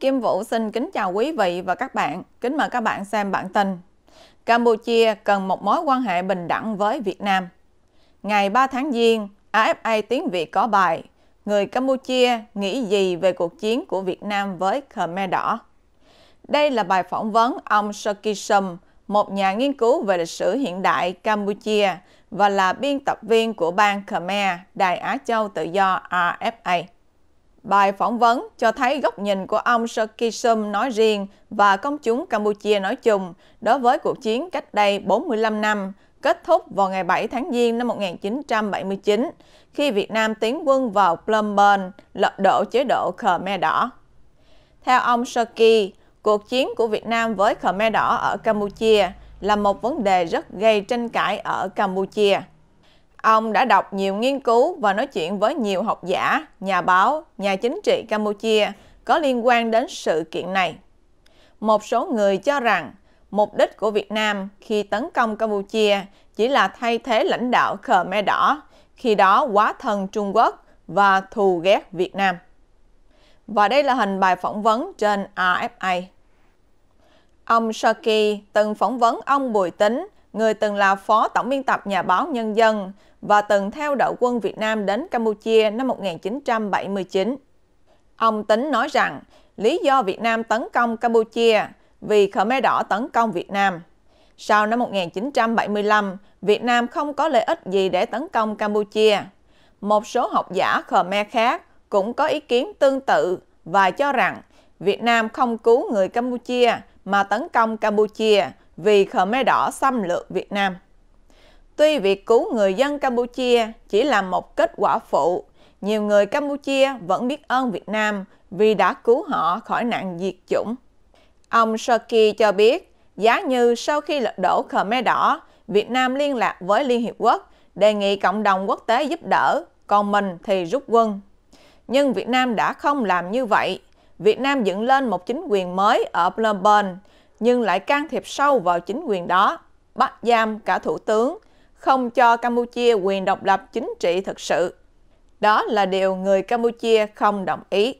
Kim Vũ xin kính chào quý vị và các bạn. Kính mời các bạn xem bản tin. Campuchia cần một mối quan hệ bình đẳng với Việt Nam. Ngày 3 tháng Giêng, AFA tiếng Việt có bài Người Campuchia nghĩ gì về cuộc chiến của Việt Nam với Khmer Đỏ? Đây là bài phỏng vấn ông Sokisum, một nhà nghiên cứu về lịch sử hiện đại Campuchia và là biên tập viên của ban Khmer, Đài Á Châu Tự Do RFA. Bài phỏng vấn cho thấy góc nhìn của ông Sarkisum nói riêng và công chúng Campuchia nói chung đối với cuộc chiến cách đây 45 năm, kết thúc vào ngày 7 tháng Giêng năm 1979, khi Việt Nam tiến quân vào Phnom Penh, lật đổ chế độ Khmer Đỏ. Theo ông Sarki, cuộc chiến của Việt Nam với Khmer Đỏ ở Campuchia là một vấn đề rất gây tranh cãi ở Campuchia. Ông đã đọc nhiều nghiên cứu và nói chuyện với nhiều học giả, nhà báo, nhà chính trị Campuchia có liên quan đến sự kiện này. Một số người cho rằng mục đích của Việt Nam khi tấn công Campuchia chỉ là thay thế lãnh đạo Khmer Đỏ, khi đó quá thân Trung Quốc và thù ghét Việt Nam. Và đây là hình bài phỏng vấn trên AFA. Ông Saki từng phỏng vấn ông Bùi Tính người từng là phó tổng biên tập nhà báo Nhân dân và từng theo đội quân Việt Nam đến Campuchia năm 1979. Ông Tính nói rằng lý do Việt Nam tấn công Campuchia vì Khmer Đỏ tấn công Việt Nam. Sau năm 1975, Việt Nam không có lợi ích gì để tấn công Campuchia. Một số học giả Khmer khác cũng có ý kiến tương tự và cho rằng Việt Nam không cứu người Campuchia mà tấn công Campuchia vì Khmer Đỏ xâm lược Việt Nam. Tuy việc cứu người dân Campuchia chỉ là một kết quả phụ, nhiều người Campuchia vẫn biết ơn Việt Nam vì đã cứu họ khỏi nạn diệt chủng. Ông Shoki cho biết, giá như sau khi lật đổ Khmer Đỏ, Việt Nam liên lạc với Liên Hiệp Quốc, đề nghị cộng đồng quốc tế giúp đỡ, còn mình thì rút quân. Nhưng Việt Nam đã không làm như vậy. Việt Nam dựng lên một chính quyền mới ở Phnom Penh, nhưng lại can thiệp sâu vào chính quyền đó, bắt giam cả thủ tướng, không cho Campuchia quyền độc lập chính trị thực sự. Đó là điều người Campuchia không đồng ý.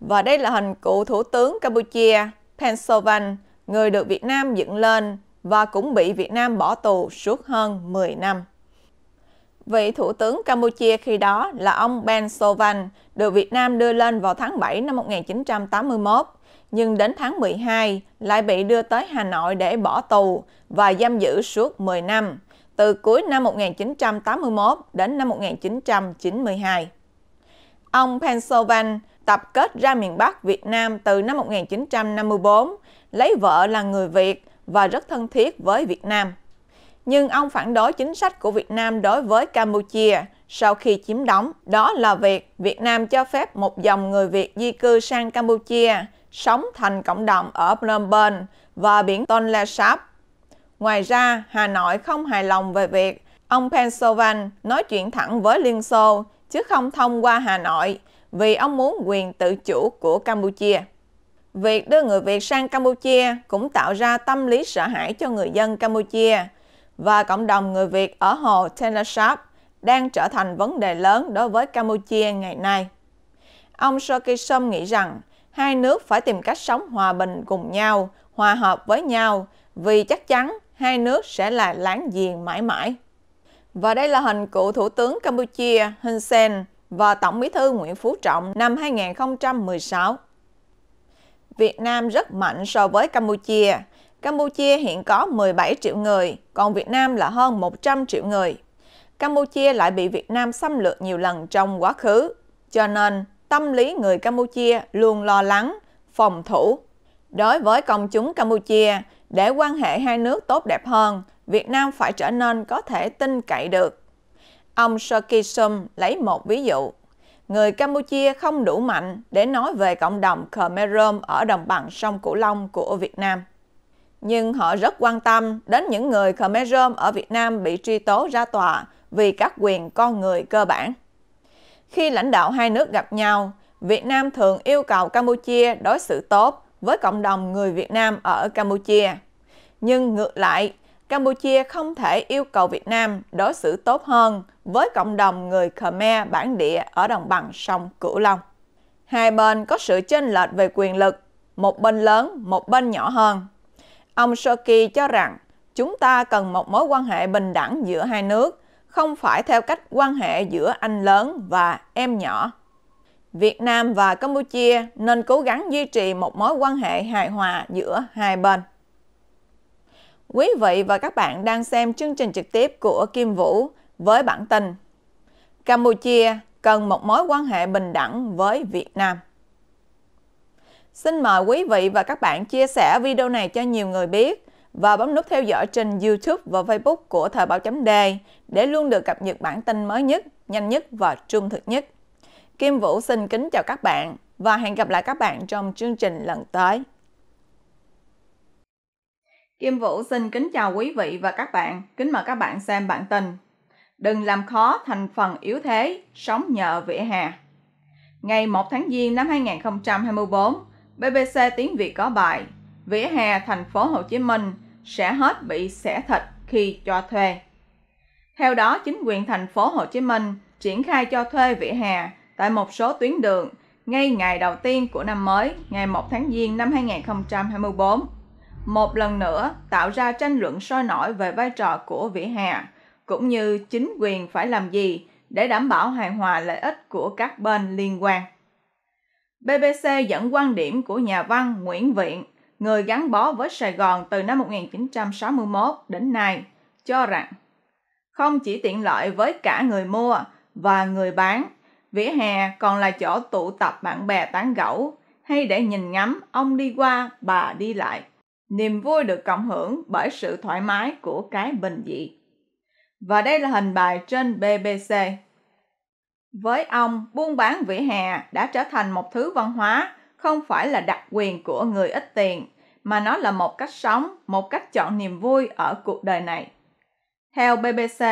Và đây là hình cựu thủ tướng Campuchia, Pensovan, người được Việt Nam dựng lên và cũng bị Việt Nam bỏ tù suốt hơn 10 năm. Vị Thủ tướng Campuchia khi đó là ông Ben Sovan được Việt Nam đưa lên vào tháng 7 năm 1981, nhưng đến tháng 12 lại bị đưa tới Hà Nội để bỏ tù và giam giữ suốt 10 năm, từ cuối năm 1981 đến năm 1992. Ông Ben Sovan tập kết ra miền Bắc Việt Nam từ năm 1954, lấy vợ là người Việt và rất thân thiết với Việt Nam nhưng ông phản đối chính sách của Việt Nam đối với Campuchia sau khi chiếm đóng. Đó là việc Việt Nam cho phép một dòng người Việt di cư sang Campuchia, sống thành cộng đồng ở Phnom Penh và biển Tonle Sap. Ngoài ra, Hà Nội không hài lòng về việc ông Pensovan nói chuyện thẳng với Liên Xô chứ không thông qua Hà Nội vì ông muốn quyền tự chủ của Campuchia. Việc đưa người Việt sang Campuchia cũng tạo ra tâm lý sợ hãi cho người dân Campuchia – và cộng đồng người Việt ở hồ Tenasap đang trở thành vấn đề lớn đối với Campuchia ngày nay. Ông Sokisom nghĩ rằng hai nước phải tìm cách sống hòa bình cùng nhau, hòa hợp với nhau, vì chắc chắn hai nước sẽ là láng giềng mãi mãi. Và đây là hình cựu Thủ tướng Campuchia Hun Sen và Tổng bí thư Nguyễn Phú Trọng năm 2016. Việt Nam rất mạnh so với Campuchia Campuchia hiện có 17 triệu người, còn Việt Nam là hơn 100 triệu người. Campuchia lại bị Việt Nam xâm lược nhiều lần trong quá khứ, cho nên tâm lý người Campuchia luôn lo lắng, phòng thủ. Đối với công chúng Campuchia, để quan hệ hai nước tốt đẹp hơn, Việt Nam phải trở nên có thể tin cậy được. Ông Sokisum lấy một ví dụ. Người Campuchia không đủ mạnh để nói về cộng đồng Khmer Rom ở đồng bằng sông Cửu Long của Việt Nam nhưng họ rất quan tâm đến những người Khmer Rom ở Việt Nam bị truy tố ra tòa vì các quyền con người cơ bản. Khi lãnh đạo hai nước gặp nhau, Việt Nam thường yêu cầu Campuchia đối xử tốt với cộng đồng người Việt Nam ở Campuchia. Nhưng ngược lại, Campuchia không thể yêu cầu Việt Nam đối xử tốt hơn với cộng đồng người Khmer bản địa ở đồng bằng sông Cửu Long. Hai bên có sự chênh lệch về quyền lực, một bên lớn, một bên nhỏ hơn. Ông Shoki cho rằng chúng ta cần một mối quan hệ bình đẳng giữa hai nước, không phải theo cách quan hệ giữa anh lớn và em nhỏ. Việt Nam và Campuchia nên cố gắng duy trì một mối quan hệ hài hòa giữa hai bên. Quý vị và các bạn đang xem chương trình trực tiếp của Kim Vũ với bản tin Campuchia cần một mối quan hệ bình đẳng với Việt Nam. Xin mời quý vị và các bạn chia sẻ video này cho nhiều người biết và bấm nút theo dõi trên YouTube và Facebook của Thời báo chấm đề để luôn được cập nhật bản tin mới nhất, nhanh nhất và trung thực nhất. Kim Vũ xin kính chào các bạn và hẹn gặp lại các bạn trong chương trình lần tới. Kim Vũ xin kính chào quý vị và các bạn, kính mời các bạn xem bản tin. Đừng làm khó thành phần yếu thế, sống nhờ vỉa hè. Ngày 1 tháng Giêng năm 2024, BBC tiếng Việt có bài Vỉa hè thành phố Hồ Chí Minh sẽ hết bị xẻ thịt khi cho thuê. Theo đó, chính quyền thành phố Hồ Chí Minh triển khai cho thuê vỉa hè tại một số tuyến đường ngay ngày đầu tiên của năm mới, ngày 1 tháng Giêng năm 2024. Một lần nữa tạo ra tranh luận sôi nổi về vai trò của vỉa hè, cũng như chính quyền phải làm gì để đảm bảo hài hòa lợi ích của các bên liên quan. BBC dẫn quan điểm của nhà văn Nguyễn Viện, người gắn bó với Sài Gòn từ năm 1961 đến nay, cho rằng không chỉ tiện lợi với cả người mua và người bán, vỉa hè còn là chỗ tụ tập bạn bè tán gẫu hay để nhìn ngắm ông đi qua bà đi lại. Niềm vui được cộng hưởng bởi sự thoải mái của cái bình dị. Và đây là hình bài trên BBC. Với ông, buôn bán vỉa hè đã trở thành một thứ văn hóa, không phải là đặc quyền của người ít tiền, mà nó là một cách sống, một cách chọn niềm vui ở cuộc đời này. Theo BBC,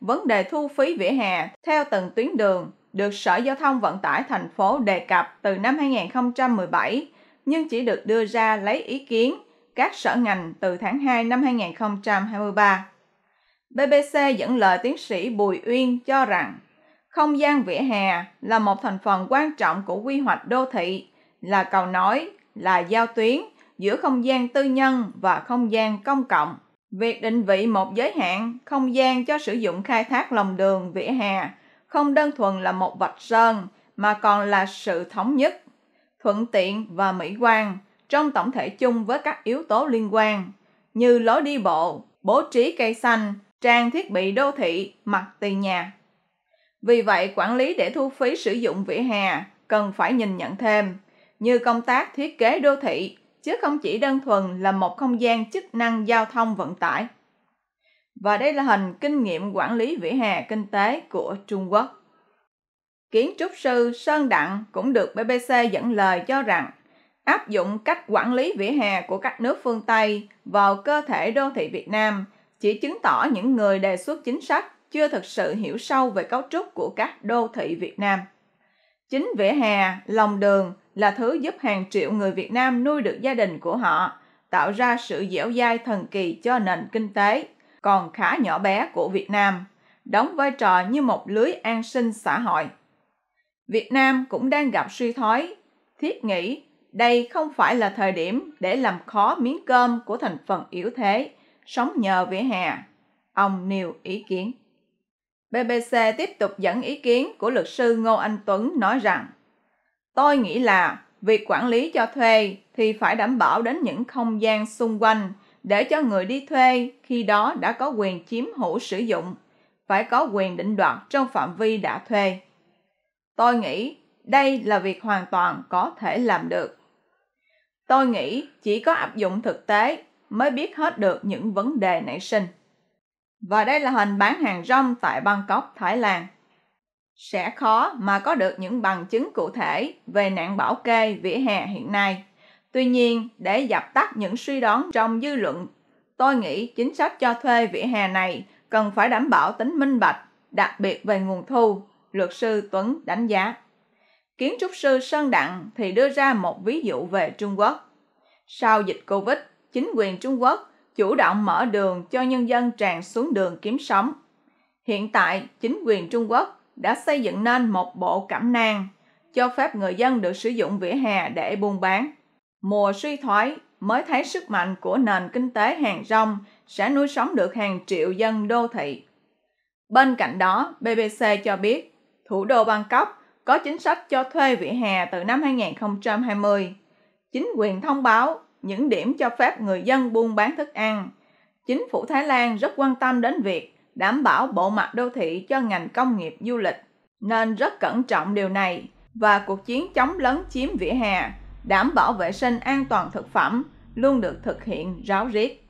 vấn đề thu phí vỉa hè theo từng tuyến đường được Sở Giao thông Vận tải thành phố đề cập từ năm 2017, nhưng chỉ được đưa ra lấy ý kiến các sở ngành từ tháng 2 năm 2023. BBC dẫn lời tiến sĩ Bùi Uyên cho rằng không gian vỉa hè là một thành phần quan trọng của quy hoạch đô thị, là cầu nối, là giao tuyến giữa không gian tư nhân và không gian công cộng. Việc định vị một giới hạn không gian cho sử dụng khai thác lòng đường vỉa hè không đơn thuần là một vạch sơn mà còn là sự thống nhất, thuận tiện và mỹ quan trong tổng thể chung với các yếu tố liên quan như lối đi bộ, bố trí cây xanh, trang thiết bị đô thị, mặt tiền nhà, vì vậy, quản lý để thu phí sử dụng vỉa hè cần phải nhìn nhận thêm như công tác thiết kế đô thị chứ không chỉ đơn thuần là một không gian chức năng giao thông vận tải. Và đây là hình kinh nghiệm quản lý vỉa hè kinh tế của Trung Quốc. Kiến trúc sư Sơn Đặng cũng được BBC dẫn lời cho rằng áp dụng cách quản lý vỉa hè của các nước phương Tây vào cơ thể đô thị Việt Nam chỉ chứng tỏ những người đề xuất chính sách chưa thực sự hiểu sâu về cấu trúc của các đô thị Việt Nam. Chính vỉa hè, lòng đường là thứ giúp hàng triệu người Việt Nam nuôi được gia đình của họ, tạo ra sự dẻo dai thần kỳ cho nền kinh tế, còn khá nhỏ bé của Việt Nam, đóng vai trò như một lưới an sinh xã hội. Việt Nam cũng đang gặp suy thoái, thiết nghĩ đây không phải là thời điểm để làm khó miếng cơm của thành phần yếu thế, sống nhờ vỉa hè. Ông nêu ý kiến. BBC tiếp tục dẫn ý kiến của luật sư Ngô Anh Tuấn nói rằng Tôi nghĩ là việc quản lý cho thuê thì phải đảm bảo đến những không gian xung quanh để cho người đi thuê khi đó đã có quyền chiếm hữu sử dụng, phải có quyền định đoạt trong phạm vi đã thuê. Tôi nghĩ đây là việc hoàn toàn có thể làm được. Tôi nghĩ chỉ có áp dụng thực tế mới biết hết được những vấn đề nảy sinh và đây là hình bán hàng rong tại Bangkok, Thái Lan. Sẽ khó mà có được những bằng chứng cụ thể về nạn bảo kê vỉa hè hiện nay. Tuy nhiên, để dập tắt những suy đoán trong dư luận, tôi nghĩ chính sách cho thuê vỉa hè này cần phải đảm bảo tính minh bạch, đặc biệt về nguồn thu, luật sư Tuấn đánh giá. Kiến trúc sư Sơn Đặng thì đưa ra một ví dụ về Trung Quốc. Sau dịch Covid, chính quyền Trung Quốc chủ động mở đường cho nhân dân tràn xuống đường kiếm sống. Hiện tại, chính quyền Trung Quốc đã xây dựng nên một bộ cẩm nang cho phép người dân được sử dụng vỉa hè để buôn bán. Mùa suy thoái mới thấy sức mạnh của nền kinh tế hàng rong sẽ nuôi sống được hàng triệu dân đô thị. Bên cạnh đó, BBC cho biết thủ đô Bangkok có chính sách cho thuê vỉa hè từ năm 2020. Chính quyền thông báo những điểm cho phép người dân buôn bán thức ăn. Chính phủ Thái Lan rất quan tâm đến việc đảm bảo bộ mặt đô thị cho ngành công nghiệp du lịch, nên rất cẩn trọng điều này và cuộc chiến chống lấn chiếm vỉa hè, đảm bảo vệ sinh an toàn thực phẩm luôn được thực hiện ráo riết.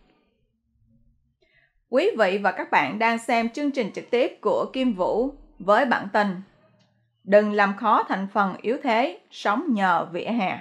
Quý vị và các bạn đang xem chương trình trực tiếp của Kim Vũ với bản tin Đừng làm khó thành phần yếu thế, sống nhờ vỉa hè.